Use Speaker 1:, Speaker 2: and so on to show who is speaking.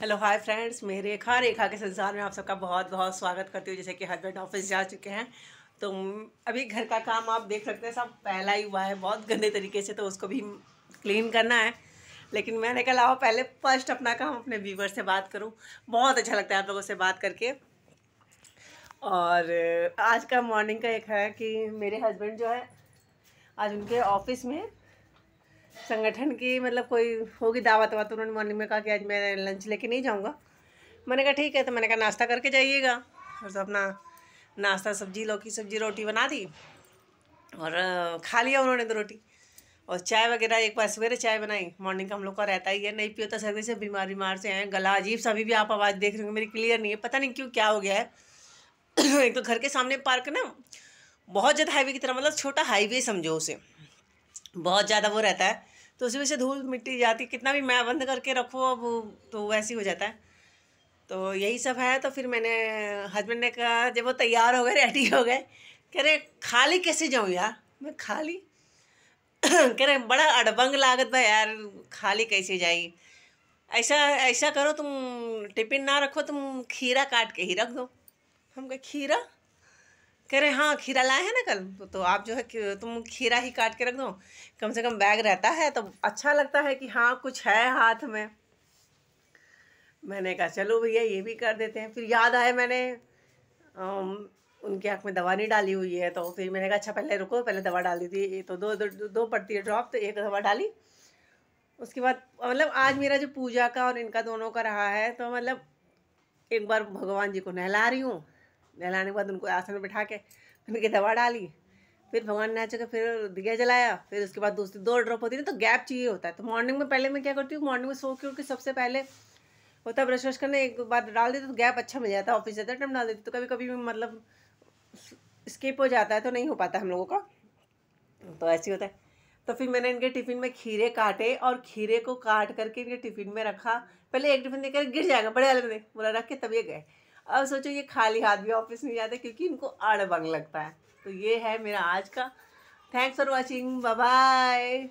Speaker 1: hello hi friends मैं रेखा रेखा के संसार में आप सबका बहुत बहुत स्वागत करती हूँ जैसे कि हस्बैंड ऑफिस जा चुके हैं तो अभी घर का काम आप देख सकते हैं सब पहला ही हुआ है बहुत गंदे तरीके से तो उसको भी क्लीन करना है लेकिन मैंने कहा लाओ पहले फर्स्ट अपना काम अपने व्यूवर से बात करूँ बहुत अच्छा लगता है आप लोगों से बात करके और आज का मॉर्निंग का एक है कि मेरे हस्बैंड जो है आज उनके ऑफिस में संगठन की मतलब कोई होगी दावत वावत उन्होंने मॉर्निंग में कहा कि आज मैं लंच लेके नहीं जाऊँगा मैंने कहा ठीक है तो मैंने कहा नाश्ता करके जाइएगा और तो अपना नाश्ता सब्जी लौकी सब्जी रोटी बना दी और खा लिया उन्होंने तो रोटी और चाय वगैरह एक बार सवेरे चाय बनाई मॉर्निंग का हम लोग का रहता ही है नहीं पियो तो सर्दी से बीमार बीमार से हैं गला अजीब सा अभी भी आप आवाज़ देख रहे हो मेरी क्लियर नहीं है पता नहीं क्यों क्या हो गया है एक तो घर के सामने पार्क ना बहुत ज़्यादा हाईवे की तरह मतलब छोटा हाईवे समझो उसे बहुत ज़्यादा वो रहता है तो उसी वजह से धूल मिट्टी जाती कितना भी मैं बंद करके रखो अब तो वैसे ही हो जाता है तो यही सब है तो फिर मैंने हस्बैंड ने कहा जब वो तैयार हो गए रेडी हो गए कह रहे खाली कैसे जाऊँ यार मैं खाली कह रहे बड़ा अड़बंग लागत भाई यार खाली कैसे जाए ऐसा ऐसा करो तुम टिफिन ना रखो तुम खीरा काट के ही रख दो हम कहे खीरा कह रहे हाँ खीरा लाए हैं ना कल तो, तो आप जो है तुम खीरा ही काट के रख दो कम से कम बैग रहता है तो अच्छा लगता है कि हाँ कुछ है हाथ में मैंने कहा चलो भैया ये भी कर देते हैं फिर याद आए मैंने आम, आँख में दवा नहीं डाली हुई है तो फिर मैंने कहा अच्छा पहले रुको पहले दवा डाली थी तो दो दो, दो, दो पड़ती है ड्रॉप तो एक दवा डाली उसके बाद मतलब आज मेरा जो पूजा का और इनका दोनों का रहा है तो मतलब एक बार भगवान जी को नहला रही हूँ नहलाने के बाद उनको आसन में बैठा के फिर उनकी दवा डाली फिर भगवान ने आचकर फिर दिया जलाया फिर उसके बाद दूसरी दो ड्रॉप होती है ना तो गैप चाहिए होता है तो मॉर्निंग में पहले मैं क्या करती हूँ मॉर्निंग में सो के सबसे पहले होता है ब्रश वश करने एक बार डाल देती तो गैप अच्छा मिल जाता है ऑफिस जाता टाइम डाल देती तो कभी कभी मतलब स्किप हो जाता है तो नहीं हो पाता हम लोगों का तो ऐसे होता है तो फिर मैंने इनके टिफ़िन में खीरे काटे और खीरे को काट करके इनके टिफ़िन में रखा पहले एक टिफ़िन देकर गिर जाएगा बड़े वाले में बोला रख के तब ये गए अब सोचो ये खाली हाथ भी ऑफिस नहीं जाते क्योंकि इनको आड़बंग लगता है तो ये है मेरा आज का थैंक्स फॉर वॉचिंग बाय